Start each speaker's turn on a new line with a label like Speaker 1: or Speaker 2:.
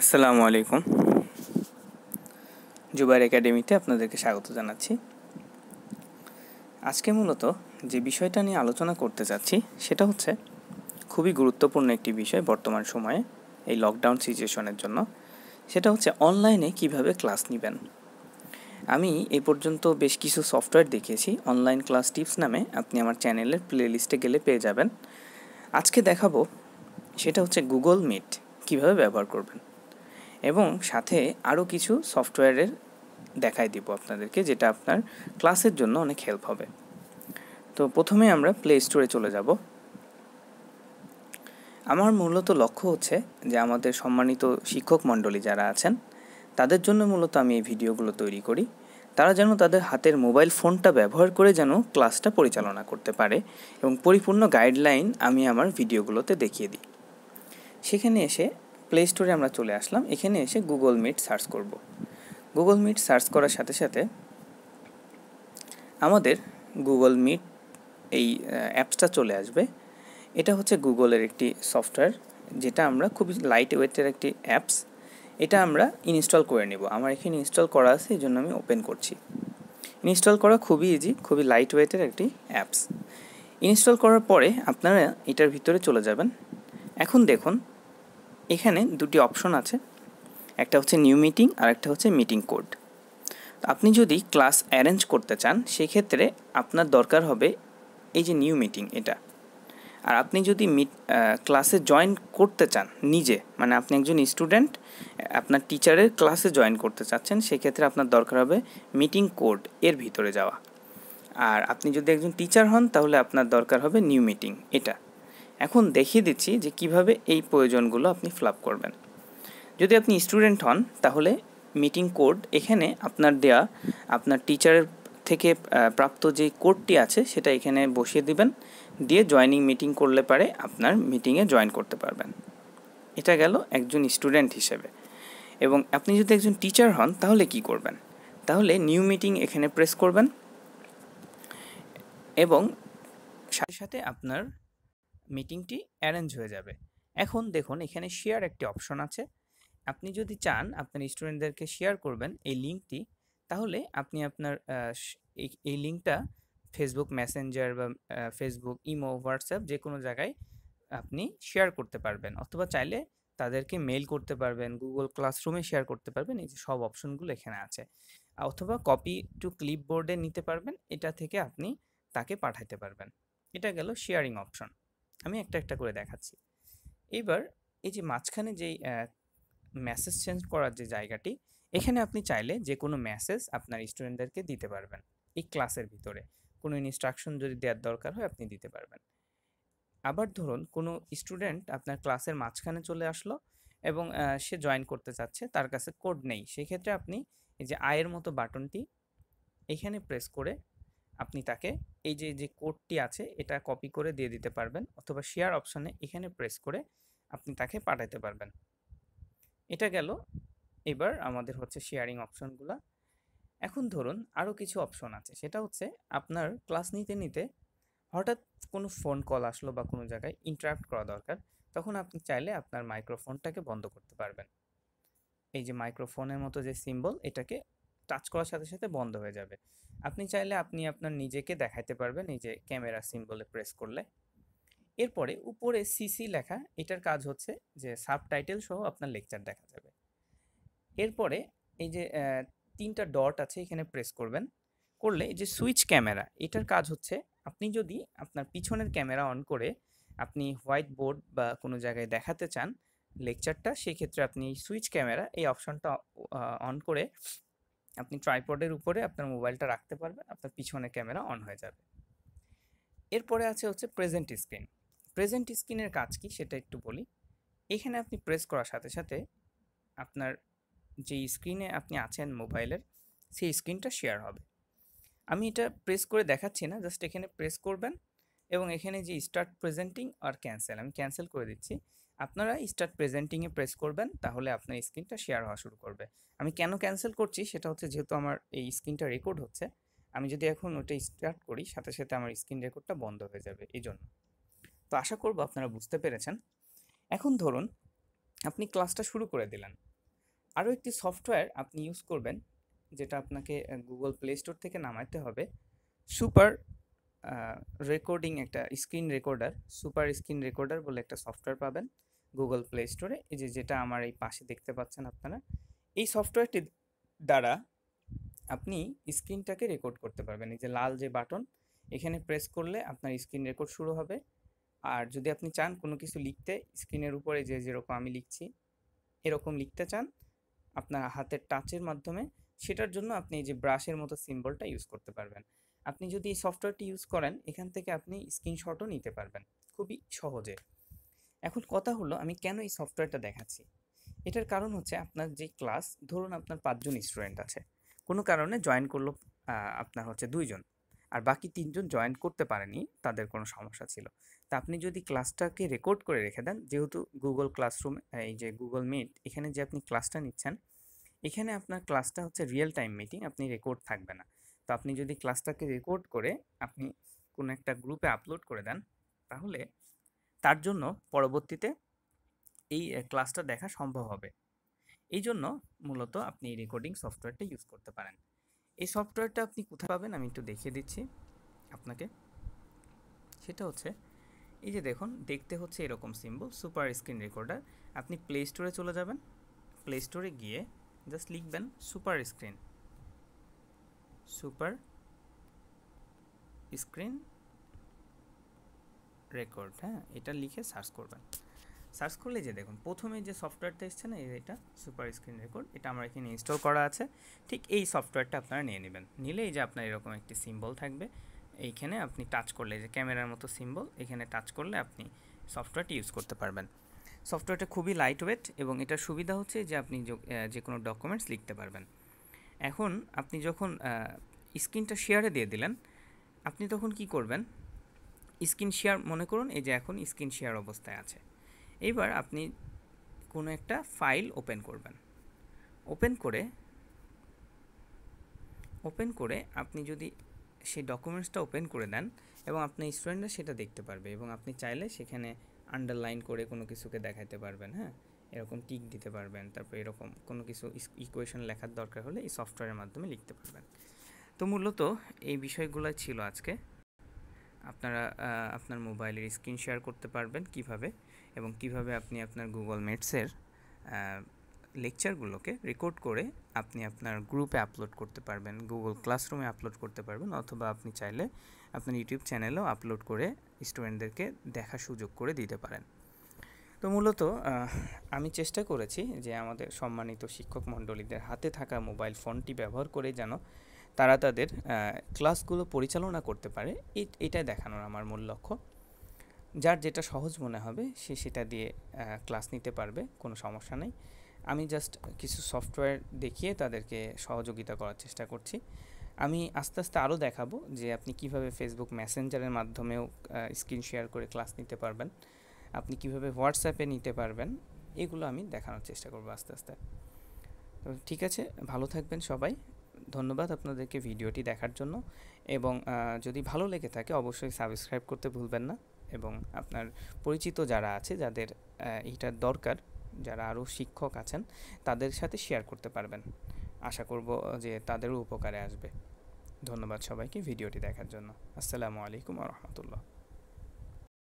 Speaker 1: আসসালামু আলাইকুম জুবার একাডেমিতে আপনাদেরকে স্বাগত জানাচ্ছি আজকে মূলত যে বিষয়টা নিয়ে আলোচনা করতে চাচ্ছি সেটা হচ্ছে খুবই গুরুত্বপূর্ণ একটি বিষয় বর্তমান সময়ে এই লকডাউন সিচুয়েশনের জন্য সেটা হচ্ছে অনলাইনে কিভাবে ক্লাস নেবেন আমি এ পর্যন্ত বেশ কিছু সফটওয়্যার দেখিয়েছি অনলাইন ক্লাস টিপস নামে আপনি আমার চ্যানেলের প্লেলিস্টে গেলে পেয়ে যাবেন আজকে দেখাবো সেটা হচ্ছে গুগল মিট কিভাবে ব্যবহার করবেন এবং সাথে আরও কিছু সফটওয়্যারের দেখায় দিব আপনাদেরকে যেটা আপনার ক্লাসের জন্য অনেক হেল্প হবে তো প্রথমে আমরা প্লে স্টোরে চলে যাব আমার মূলত লক্ষ্য হচ্ছে যে আমাদের সম্মানিত শিক্ষক মণ্ডলী যারা আছেন তাদের জন্য মূলত আমি এই ভিডিওগুলো তৈরি করি তারা যেন তাদের হাতের মোবাইল ফোনটা ব্যবহার করে যেন ক্লাসটা পরিচালনা করতে পারে এবং পরিপূর্ণ গাইডলাইন আমি আমার ভিডিওগুলোতে দেখিয়ে দিই সেখানে এসে প্লে স্টোরে আমরা চলে আসলাম এখানে এসে গুগল মিট সার্চ করব গুগল মিট সার্চ করার সাথে সাথে আমাদের গুগল মিট এই অ্যাপসটা চলে আসবে এটা হচ্ছে গুগলের একটি সফটওয়্যার যেটা আমরা খুবই লাইট ওয়েটের একটি অ্যাপস এটা আমরা ইনস্টল করে নেব আমার এখানে ইনস্টল করা আছে এই জন্য আমি ওপেন করছি ইনস্টল করা খুবই ইজি খুবই লাইট ওয়েটের একটি অ্যাপস ইনস্টল করার পরে আপনারা এটার ভিতরে চলে যাবেন এখন দেখুন এখানে দুটি অপশন আছে একটা হচ্ছে নিউ মিটিং আর একটা হচ্ছে মিটিং কোড আপনি যদি ক্লাস অ্যারেঞ্জ করতে চান সেক্ষেত্রে আপনার দরকার হবে এই যে নিউ মিটিং এটা আর আপনি যদি মিট ক্লাসে জয়েন করতে চান নিজে মানে আপনি একজন স্টুডেন্ট আপনার টিচারের ক্লাসে জয়েন করতে চাচ্ছেন সেক্ষেত্রে আপনার দরকার হবে মিটিং কোড এর ভিতরে যাওয়া আর আপনি যদি একজন টিচার হন তাহলে আপনার দরকার হবে নিউ মিটিং এটা এখন দেখিয়ে দিচ্ছি যে কিভাবে এই প্রয়োজনগুলো আপনি ফ্লাপ করবেন যদি আপনি স্টুডেন্ট হন তাহলে মিটিং কোড এখানে আপনার দেয়া আপনার টিচারের থেকে প্রাপ্ত যে কোডটি আছে সেটা এখানে বসিয়ে দিবেন দিয়ে জয়নিং মিটিং করলে পারে আপনার মিটিংয়ে জয়েন করতে পারবেন এটা গেল একজন স্টুডেন্ট হিসেবে এবং আপনি যদি একজন টিচার হন তাহলে কি করবেন তাহলে নিউ মিটিং এখানে প্রেস করবেন এবং সাথে সাথে আপনার মিটিংটি অ্যারেঞ্জ হয়ে যাবে এখন দেখুন এখানে শেয়ার একটি অপশন আছে আপনি যদি চান আপনার স্টুডেন্টদেরকে শেয়ার করবেন এই লিঙ্কটি তাহলে আপনি আপনার এই লিঙ্কটা ফেসবুক মেসেঞ্জার বা ফেসবুক ইমো হোয়াটসঅ্যাপ যে কোনো জায়গায় আপনি শেয়ার করতে পারবেন অথবা চাইলে তাদেরকে মেল করতে পারবেন গুগল ক্লাসরুমে শেয়ার করতে পারবেন এই যে সব অপশনগুলো এখানে আছে অথবা কপি টু ক্লিপবোর্ডে নিতে পারবেন এটা থেকে আপনি তাকে পাঠাতে পারবেন এটা গেল শেয়ারিং অপশন আমি একটা একটা করে দেখাচ্ছি এবার এই যে মাঝখানে যেই মেসেজ চেঞ্জ করার যে জায়গাটি এখানে আপনি চাইলে যে কোনো মেসেজ আপনার স্টুডেন্টদেরকে দিতে পারবেন এই ক্লাসের ভিতরে কোনো ইনস্ট্রাকশন যদি দেওয়ার দরকার হয় আপনি দিতে পারবেন আবার ধরুন কোনো স্টুডেন্ট আপনার ক্লাসের মাঝখানে চলে আসলো এবং সে জয়েন করতে চাচ্ছে তার কাছে কোড নেই সেক্ষেত্রে আপনি এই যে আয়ের মতো বাটনটি এখানে প্রেস করে আপনি তাকে এই যে যে কোডটি আছে এটা কপি করে দিয়ে দিতে পারবেন অথবা শেয়ার অপশনে এখানে প্রেস করে আপনি তাকে পাঠাতে পারবেন এটা গেল এবার আমাদের হচ্ছে শেয়ারিং অপশনগুলো এখন ধরুন আরও কিছু অপশন আছে সেটা হচ্ছে আপনার ক্লাস নিতে নিতে হঠাৎ কোনো ফোন কল আসলো বা কোনো জায়গায় ইন্টারাপ্ট করা দরকার তখন আপনি চাইলে আপনার মাইক্রোফোনটাকে বন্ধ করতে পারবেন এই যে মাইক্রোফোনের মতো যে সিম্বল এটাকে টাচ করার সাথে সাথে বন্ধ হয়ে যাবে আপনি চাইলে আপনি আপনার নিজেকে দেখাইতে পারবেন এই যে ক্যামেরা সিম্বলে প্রেস করলে এরপরে উপরে সিসি লেখা এটার কাজ হচ্ছে যে সাবটাইটেল সহ আপনার লেকচার দেখা যাবে এরপরে এই যে তিনটা ডট আছে এখানে প্রেস করবেন করলে এই যে সুইচ ক্যামেরা এটার কাজ হচ্ছে আপনি যদি আপনার পিছনের ক্যামেরা অন করে আপনি হোয়াইট বোর্ড বা কোনো জায়গায় দেখাতে চান লেকচারটা সেই ক্ষেত্রে আপনি সুইচ ক্যামেরা এই অপশনটা অন করে আপনি ট্রাইপডের উপরে আপনার মোবাইলটা রাখতে পারবেন আপনার পিছনে ক্যামেরা অন হয়ে যাবে এরপরে আছে হচ্ছে প্রেজেন্ট স্ক্রিন প্রেজেন্ট স্ক্রিনের কাজ কি সেটা একটু বলি এখানে আপনি প্রেস করার সাথে সাথে আপনার যে স্ক্রিনে আপনি আছেন মোবাইলের সেই স্ক্রিনটা শেয়ার হবে আমি এটা প্রেস করে দেখাচ্ছি না জাস্ট এখানে প্রেস করবেন এবং এখানে যে স্টার্ট প্রেজেন্টিং আর ক্যান্সেল আমি ক্যান্সেল করে দিচ্ছি আপনারা স্টার্ট প্রেজেন্টিংয়ে প্রেস করবেন তাহলে আপনার স্ক্রিনটা শেয়ার হওয়া শুরু করবে আমি কেন ক্যান্সেল করছি সেটা হচ্ছে যেহেতু আমার এই স্ক্রিনটা রেকর্ড হচ্ছে আমি যদি এখন ওটা স্টার্ট করি সাথে সাথে আমার স্ক্রিন রেকর্ডটা বন্ধ হয়ে যাবে এই জন্য তো আশা করব আপনারা বুঝতে পেরেছেন এখন ধরুন আপনি ক্লাসটা শুরু করে দিলেন আরও একটি সফটওয়্যার আপনি ইউজ করবেন যেটা আপনাকে গুগল প্লে স্টোর থেকে নামাইতে হবে সুপার রেকর্ডিং একটা screen recorder super screen recorder বলে একটা সফটওয়্যার পাবেন গুগল প্লে স্টোরে এই যে যেটা আমার এই পাশে দেখতে পাচ্ছেন আপনারা এই সফটওয়্যারটির দ্বারা আপনি স্ক্রিনটাকে রেকর্ড করতে পারবেন এই যে লাল যে বাটন এখানে প্রেস করলে আপনার স্ক্রিন রেকর্ড শুরু হবে আর যদি আপনি চান কোনো কিছু লিখতে স্ক্রিনের উপরে যে যেরকম আমি লিখছি এরকম লিখতে চান আপনার হাতের টাচের মাধ্যমে সেটার জন্য আপনি এই যে ব্রাশের মতো সিম্বলটা ইউজ করতে পারবেন আপনি যদি এই সফটওয়্যারটি ইউজ করেন এখান থেকে আপনি স্ক্রিনশটও নিতে পারবেন খুবই সহজে এখন কথা হলো আমি কেন এই সফটওয়্যারটা দেখাচ্ছি এটার কারণ হচ্ছে আপনার যে ক্লাস ধরুন আপনার পাঁচজন স্টুডেন্ট আছে কোনো কারণে জয়েন করলো আপনার হচ্ছে দুইজন আর বাকি তিনজন জয়েন করতে পারেনি তাদের কোনো সমস্যা ছিল তা আপনি যদি ক্লাসটাকে রেকর্ড করে রেখে দেন যেহেতু গুগল ক্লাসরুম এই যে গুগল মিট এখানে যে আপনি ক্লাসটা নিচ্ছেন এখানে আপনার ক্লাসটা হচ্ছে রিয়েল টাইম মিটিং আপনি রেকর্ড থাকবে না তো আপনি যদি ক্লাসটাকে রেকর্ড করে আপনি কোনো একটা গ্রুপে আপলোড করে দেন তাহলে তার জন্য পরবর্তীতে এই ক্লাসটা দেখা সম্ভব হবে এই জন্য মূলত আপনি এই রেকর্ডিং সফটওয়্যারটা ইউজ করতে পারেন এই সফটওয়্যারটা আপনি কোথায় পাবেন আমি একটু দেখিয়ে দিচ্ছি আপনাকে সেটা হচ্ছে এই যে দেখুন দেখতে হচ্ছে এরকম সিম্বল সুপার স্ক্রিন রেকর্ডার আপনি প্লে স্টোরে চলে যাবেন প্লে স্টোরে গিয়ে জাস্ট লিখবেন super screen super screen record হ্যাঁ এটা লিখে সার্চ করবেন সার্চ করলে যে দেখুন প্রথমে যে সফটওয়্যারটা এসছে না এটা সুপার স্ক্রিন রেকর্ড এটা আমার এখানে ইনস্টল করা আছে ঠিক এই সফটওয়্যারটা আপনারা নিয়ে নেবেন নিলে এই যে আপনার এরকম একটি সিম্বল থাকবে এইখানে আপনি টাচ করলে যে ক্যামেরার মতো সিম্বল এখানে টাচ করলে আপনি সফটওয়্যারটি ইউজ করতে পারবেন সফটওয়্যারটা খুবই লাইট ওয়েট এবং এটার সুবিধা হচ্ছে যে আপনি যে কোনো ডকুমেন্টস লিখতে পারবেন এখন আপনি যখন স্ক্রিনটা শেয়ারে দিয়ে দিলেন আপনি তখন কি করবেন স্ক্রিন শেয়ার মনে করুন এই যে এখন স্ক্রিন শেয়ার অবস্থায় আছে এইবার আপনি কোনো একটা ফাইল ওপেন করবেন ওপেন করে ওপেন করে আপনি যদি সেই ডকুমেন্টসটা ওপেন করে দেন এবং আপনি স্টুডেন্টরা সেটা দেখতে পারবে এবং আপনি চাইলে সেখানে আন্ডারলাইন করে কোনো কিছুকে দেখাতে পারবেন হ্যাঁ এরকম টিক দিতে পারবেন তারপর এরকম কোনো কিছু ইকুয়েশন লেখার দরকার হলে এই সফটওয়্যারের মাধ্যমে লিখতে পারবেন তো মূলত এই বিষয়গুলো ছিল আজকে আপনারা আপনার মোবাইলের স্ক্রিন শেয়ার করতে পারবেন কিভাবে এবং কিভাবে আপনি আপনার গুগল মেটসের লেকচারগুলোকে রেকর্ড করে আপনি আপনার গ্রুপে আপলোড করতে পারবেন গুগল ক্লাসরুমে আপলোড করতে পারবেন অথবা আপনি চাইলে আপনার ইউটিউব চ্যানেলেও আপলোড করে স্টুডেন্টদেরকে দেখার সুযোগ করে দিতে পারেন তো মূলত আমি চেষ্টা করেছি যে আমাদের সম্মানিত শিক্ষক মণ্ডলীদের হাতে থাকা মোবাইল ফোনটি ব্যবহার করে যেন তারা তাদের ক্লাসগুলো পরিচালনা করতে পারে এটা দেখানোর আমার মূল লক্ষ্য যার যেটা সহজ মনে হবে সে সেটা দিয়ে ক্লাস নিতে পারবে কোনো সমস্যা নেই আমি জাস্ট কিছু সফটওয়্যার দেখিয়ে তাদেরকে সহযোগিতা করার চেষ্টা করছি আমি আস্তে আস্তে আরও দেখাবো যে আপনি কিভাবে ফেসবুক মেসেঞ্জারের মাধ্যমেও স্ক্রিন শেয়ার করে ক্লাস নিতে পারবেন আপনি কিভাবে হোয়াটসঅ্যাপে নিতে পারবেন এগুলো আমি দেখানোর চেষ্টা করব আস্তে আস্তে তো ঠিক আছে ভালো থাকবেন সবাই ধন্যবাদ আপনাদেরকে ভিডিওটি দেখার জন্য এবং যদি ভালো লেগে থাকে অবশ্যই সাবস্ক্রাইব করতে ভুলবেন না এবং আপনার পরিচিত যারা আছে যাদের এইটার দরকার যারা আরও শিক্ষক আছেন তাদের সাথে শেয়ার করতে পারবেন আশা করব যে তাদেরও উপকারে আসবে ধন্যবাদ সবাইকে ভিডিওটি দেখার জন্য আসসালামু আলাইকুম রহমতুল্লাহ